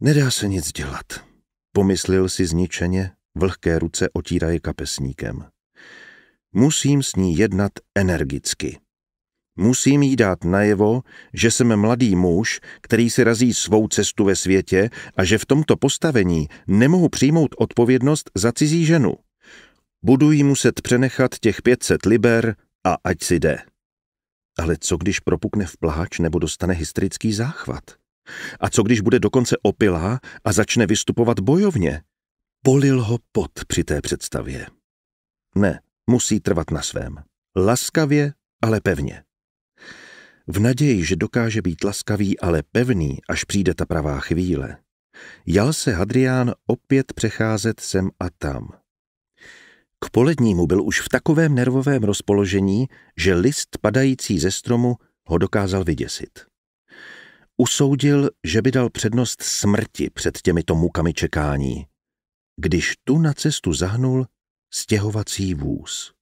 Nedá se nic dělat, pomyslil si zničeně, vlhké ruce otíraje kapesníkem. Musím s ní jednat energicky. Musím jí dát najevo, že jsem mladý muž, který si razí svou cestu ve světě a že v tomto postavení nemohu přijmout odpovědnost za cizí ženu. Budu jí muset přenechat těch 500 liber a ať si jde. Ale co když propukne v pláč nebo dostane hysterický záchvat? A co když bude dokonce opilá a začne vystupovat bojovně? Polil ho pot při té představě. Ne, musí trvat na svém. Laskavě, ale pevně. V naději, že dokáže být laskavý, ale pevný, až přijde ta pravá chvíle, jal se Hadrián opět přecházet sem a tam. K polednímu byl už v takovém nervovém rozpoložení, že list padající ze stromu ho dokázal vyděsit. Usoudil, že by dal přednost smrti před těmito mukami čekání, když tu na cestu zahnul stěhovací vůz.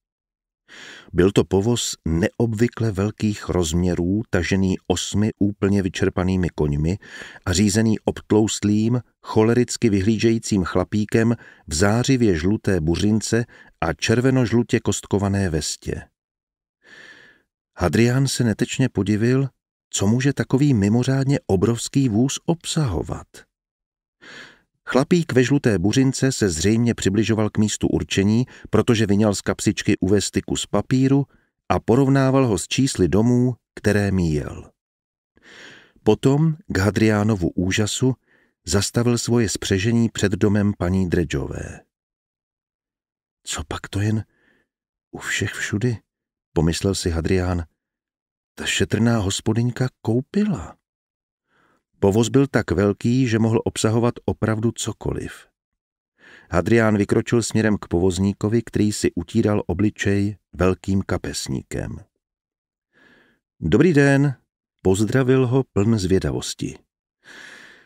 Byl to povoz neobvykle velkých rozměrů, tažený osmi úplně vyčerpanými koňmi a řízený obtloustlým, cholericky vyhlížejícím chlapíkem v zářivě žluté buřince a červeno-žlutě kostkované vestě. Hadrián se netečně podivil, co může takový mimořádně obrovský vůz obsahovat. Chlapík ve žluté buřince se zřejmě přibližoval k místu určení, protože vyňal z kapsičky uvesty kus papíru a porovnával ho s čísly domů, které míjel. Potom, k Hadriánovu úžasu, zastavil svoje spřežení před domem paní Dredžové. Co pak to jen u všech všudy, pomyslel si Hadrián – ta šetrná hospodyňka koupila. Povoz byl tak velký, že mohl obsahovat opravdu cokoliv. Hadrián vykročil směrem k povozníkovi, který si utíral obličej velkým kapesníkem. Dobrý den, pozdravil ho pln zvědavosti.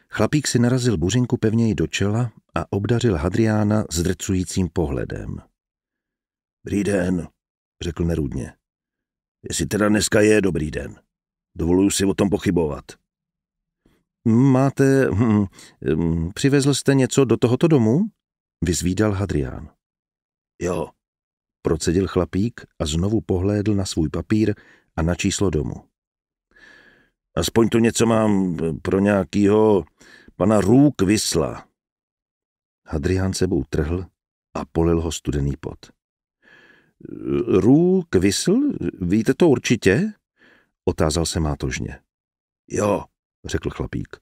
Chlapík si narazil buřinku pevněji do čela a obdařil Hadriána zdrcujícím pohledem. Dobrý den, řekl nerudně. Jestli teda dneska je dobrý den. Dovoluju si o tom pochybovat. Máte... Hm, hm, přivezl jste něco do tohoto domu? Vyzvídal Hadrián. Jo. Procedil chlapík a znovu pohlédl na svůj papír a na číslo domu. Aspoň tu něco mám pro nějakýho pana Růk Vysla. Hadrián sebou trhl a polil ho studený pot. Rů Kvisl, víte to určitě? Otázal se mátožně. Jo, řekl chlapík.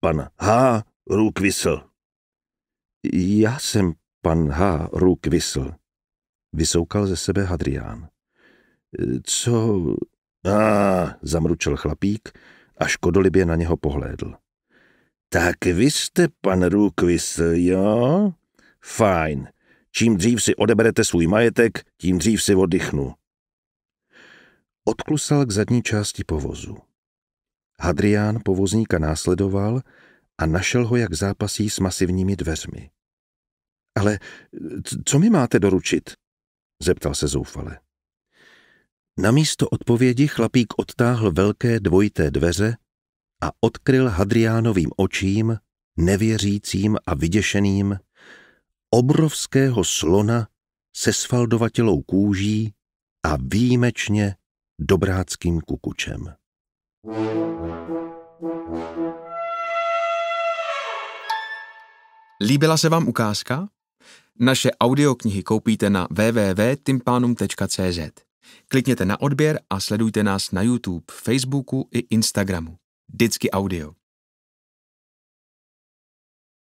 Pan H. Rů Kvisl. Já jsem pan H. Rů Kvisl, vysoukal ze sebe Hadrián. Co... A, ah, zamručil chlapík a škodolibě na něho pohlédl. Tak vy jste pan Rukvis, jo? Fajn. Čím dřív si odeberete svůj majetek, tím dřív si oddychnu. Odklusal k zadní části povozu. Hadrián povozníka následoval a našel ho, jak zápasí s masivními dveřmi. Ale co mi máte doručit? zeptal se zoufale. místo odpovědi chlapík odtáhl velké dvojité dveře a odkryl Hadriánovým očím, nevěřícím a vyděšeným, obrovského slona se sfaldovatělou kůží a výjimečně dobráckým kukučem. Líbila se vám ukázka? Naše audioknihy koupíte na www.timpanum.cz. Klikněte na odběr a sledujte nás na YouTube, Facebooku i Instagramu. Vždycky audio.